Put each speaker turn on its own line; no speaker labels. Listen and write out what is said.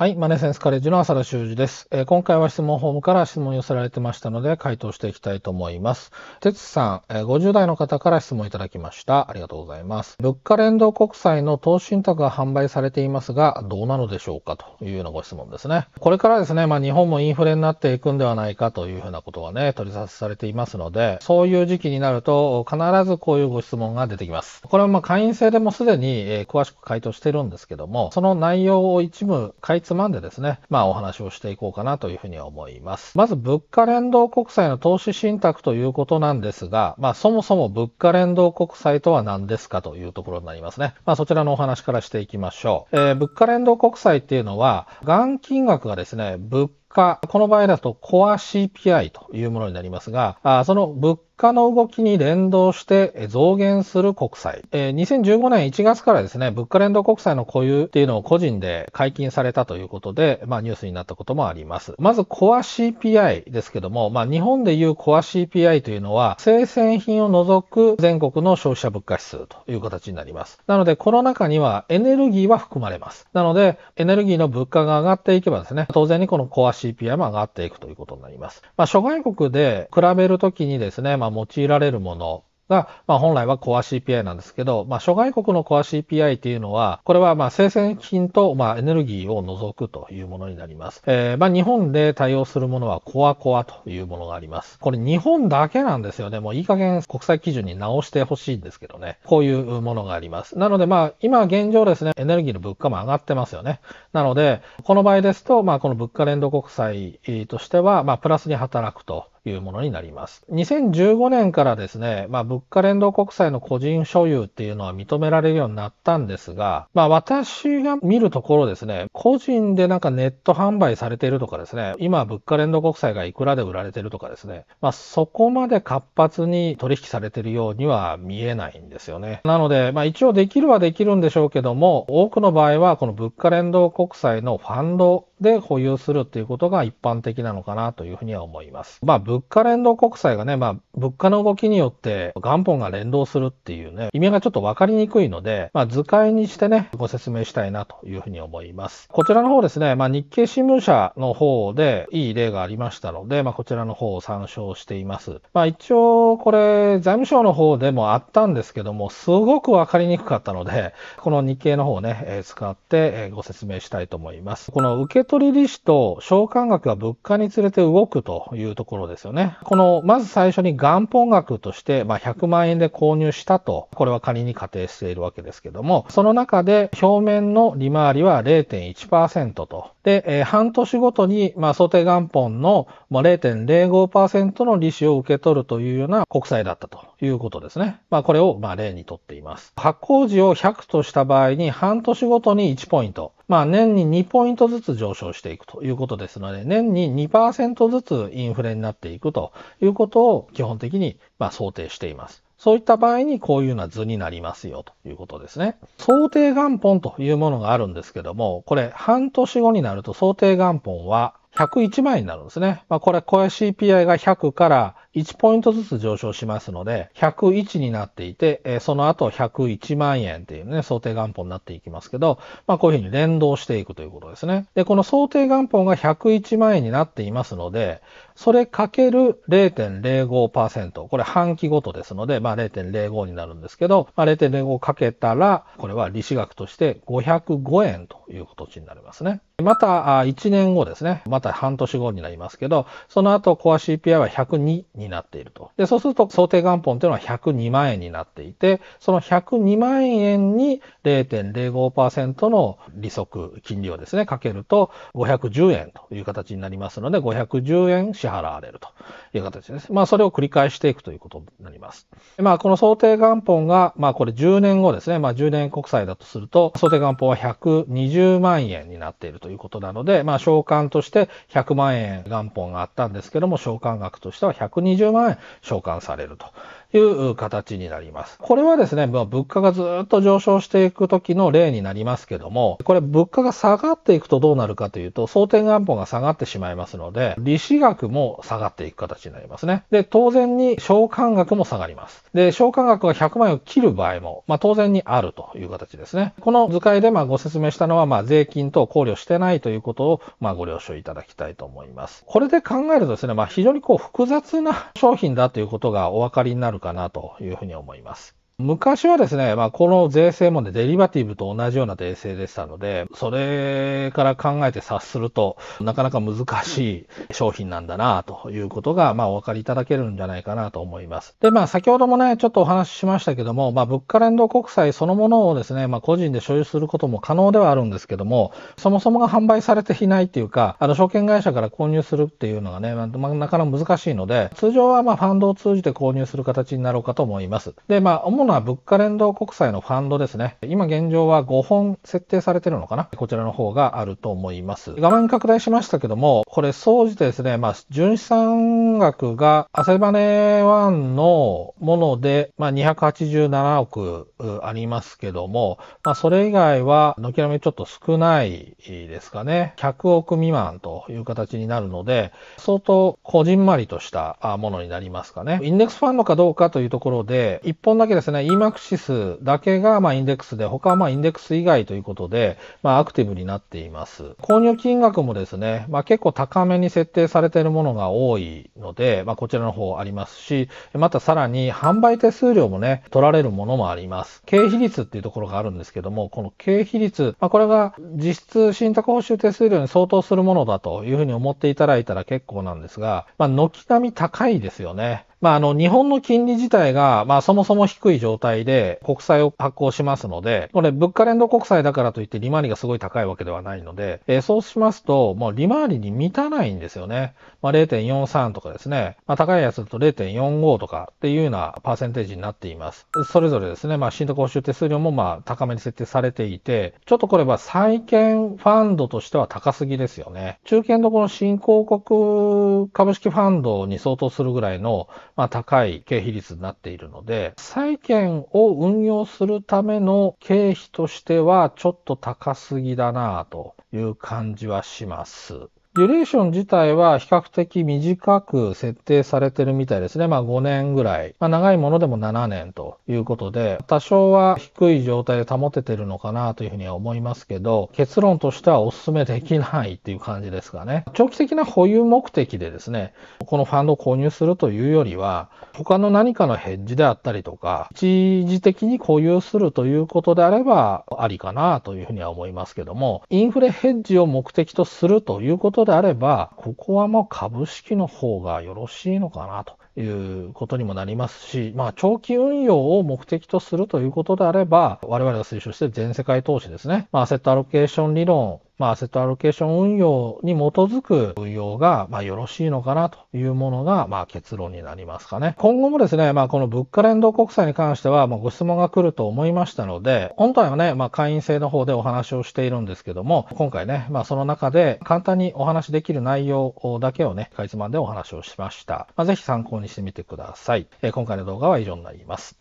はい。マネセンスカレッジの浅田修二です、えー、今回は質問フォームから質問寄せられてましたので、回答していきたいと思います。哲さん、えー、50代の方から質問いただきました。ありがとうございます。物価連動国債の投資信託が販売されていますが、どうなのでしょうかというようなご質問ですね。これからですね、まあ日本もインフレになっていくんではないかというふうなことがね、取り沙汰されていますので、そういう時期になると、必ずこういうご質問が出てきます。これはまあ会員制でもすでに、え詳しく回答してるんですけども、その内容を一部、つまんでですね、まあお話をしていこうかなというふうに思います。まず物価連動国債の投資信託ということなんですが、まあそもそも物価連動国債とは何ですかというところになりますね。まあそちらのお話からしていきましょう。えー、物価連動国債っていうのは、元金額がですね、物価、この場合だとコア CPI というものになりますが、あその物価の動きに連動して増減する国債。2015年1月からですね、物価連動国債の固有っていうのを個人で解禁されたということで、まあ、ニュースになったこともあります。まず、コア CPI ですけども、まあ、日本でいうコア CPI というのは、生鮮品を除く全国の消費者物価指数という形になります。なので、この中にはエネルギーは含まれます。なので、エネルギーの物価が上がっていけばですね、当然にこのコア CPI も上がっていくということになります。まあ、諸外国で比べるときにですね、まあ用いられるものが、まあ、本来はコア CPI なんですけど、まあ、諸外国のコア CPI っていうのは、これはまあ生鮮品とまあエネルギーを除くというものになります。えー、まあ日本で対応するものはコアコアというものがあります。これ日本だけなんですよね。もういい加減国際基準に直してほしいんですけどね。こういうものがあります。なのでまあ今現状ですね、エネルギーの物価も上がってますよね。なので、この場合ですと、まあ、この物価連動国債としては、まあ、プラスに働くというものになります。2015年からですね、まあ、物価連動国債の個人所有っていうのは認められるようになったんですが、まあ、私が見るところですね、個人でなんかネット販売されているとかですね、今物価連動国債がいくらで売られてるとかですね、まあ、そこまで活発に取引されてるようには見えないんですよね。なので、まあ、一応できるはできるんでしょうけども、多くの場合はこの物価連動国債のファンドで保有するっていうことが一般的なのかなというふうには思います。まあ、物価連動国債がね、まあ、物価の動きによって元本が連動するっていうね、意味がちょっと分かりにくいので、まあ、図解にしてね、ご説明したいなというふうに思います。こちらの方ですね、まあ、日経新聞社の方でいい例がありましたので、まあ、こちらの方を参照しています。まあ、一応、これ、財務省の方でもあったんですけども、すごく分かりにくかったので、この日経の方をね、使ってご説明したいと思います。この受取利子と償還額が物価につれて動くというところですよね。この、まず最初に元本額として、まあ、100万円で購入したと、これは仮に仮定しているわけですけども、その中で表面の利回りは0.1%と。で、えー、半年ごとに、まあ、想定元本の、ま0.05%の利子を受け取るというような国債だったと。いうことですね。まあ、これをま例にとっています。発行時を100とした場合に半年ごとに1ポイント、まあ、年に2ポイントずつ上昇していくということですので、年に2%ずつインフレになっていくということを基本的にま想定しています。そういった場合にこういうような図になりますよということですね。想定元本というものがあるんですけども、これ半年後になると想定元本は101万円になるんですね。まあ、これ、小屋 CPI が100から1ポイントずつ上昇しますので、101になっていて、その後101万円っていうね、想定元本になっていきますけど、まあこういうふうに連動していくということですね。で、この想定元本が101万円になっていますので、それかける0.05%、これ半期ごとですので、まあ0.05になるんですけど、まあ、0.05かけたら、これは利子額として505円という形になりますね。また1年後ですね。また半年後になりますけど、その後コア CPI は102になっていると。で、そうすると想定元本というのは102万円になっていて、その102万円に0.05%の利息、金利をですね、かけると510円という形になりますので、510円支払われるという形です。まあ、それを繰り返していくということになります。まあ、この想定元本が、まあ、これ10年後ですね、まあ、10年国債だとすると、想定元本は120万円になっているということなので、まあ、償還として100万円元本があったんですけども、償還額としては120万円償還されるという形になります。これはですね、まあ、物価がずっと上昇していく時の例になりますけども、これ物価が下がっていくとどうなるかというと、想定元本が下がってしまいますので、利子額も下がっていく形になりますね。で、当然に償還額も下がります。で、償還額が100万円を切る場合も、まあ、当然にあるという形ですね。この図解でまご説明したのは、ま税金等考慮してないということをまご了承いただきたいと思います。これで考えるとですね、まあ、非常にこう複雑な商品だということがお分かりになるかなというふうに思います。昔はですね、まあ、この税制もね、デリバティブと同じような税制でしたので、それから考えて察すると、なかなか難しい商品なんだなということが、まあ、お分かりいただけるんじゃないかなと思います。で、まあ、先ほどもね、ちょっとお話ししましたけども、まあ、物価連動国債そのものをですね、まあ、個人で所有することも可能ではあるんですけども、そもそもが販売されていないっていうか、あの、証券会社から購入するっていうのがね、まあ、なかなか難しいので、通常はまあ、ファンドを通じて購入する形になろうかと思います。で、まあ、主なの物価連動国債のファンドですね。今現状は5本設定されてるのかなこちらの方があると思います。画面拡大しましたけども、これ総じてですね、まあ、純資産額がセバネ1のもので、まあ、287億ありますけども、まあ、それ以外は軒並みちょっと少ないですかね。100億未満という形になるので、相当こじんまりとしたものになりますかね。インデックスファンドかどうかというところで、1本だけですね、ね、EMAX i s だけがまあインデックスで、他はまあインデックス以外ということで、まあ、アクティブになっています。購入金額もですね、まあ、結構高めに設定されているものが多いので、まあ、こちらの方ありますし、またさらに販売手数料もね、取られるものもあります。経費率っていうところがあるんですけども、この経費率、まあ、これが実質信託報酬手数料に相当するものだというふうに思っていただいたら結構なんですが、まあ、軒並み高いですよね。まあ、あの、日本の金利自体が、まあ、そもそも低い状態で国債を発行しますので、これ、物価連動国債だからといって利回りがすごい高いわけではないので、えー、そうしますと、もう利回りに満たないんですよね。まあ、0.43とかですね、まあ、高いやつだと0.45とかっていうようなパーセンテージになっています。それぞれですね、まあ、信託報酬手数料もまあ、高めに設定されていて、ちょっとこれは債券ファンドとしては高すぎですよね。中堅どころ新興国株式ファンドに相当するぐらいのまあ、高い経費率になっているので、債券を運用するための経費としてはちょっと高すぎだなという感じはします。デュレーション自体は比較的短く設定されてるみたいですね。まあ5年ぐらい。まあ長いものでも7年ということで、多少は低い状態で保ててるのかなというふうには思いますけど、結論としてはお勧めできないっていう感じですかね。長期的な保有目的でですね、このファンドを購入するというよりは、他の何かのヘッジであったりとか、一時的に保有するということであれば、ありかなというふうには思いますけども、インフレヘッジを目的とするということことであれば、ここはもう株式の方がよろしいのかなと。いうことにもなりますし、まあ、長期運用を目的とするということであれば、我々が推奨している全世界投資ですね、まあ、アセットアロケーション理論まあ、アセットアロケーション運用に基づく運用が、まあ、よろしいのかなというものが、まあ、結論になりますかね。今後もですね、まあ、この物価連動国債に関しては、まあ、ご質問が来ると思いましたので、本体はね、まあ、会員制の方でお話をしているんですけども、今回ね、まあ、その中で簡単にお話できる内容だけをね、かいつまんでお話をしました。まあ、ぜひ参考にしてみてください。えー、今回の動画は以上になります。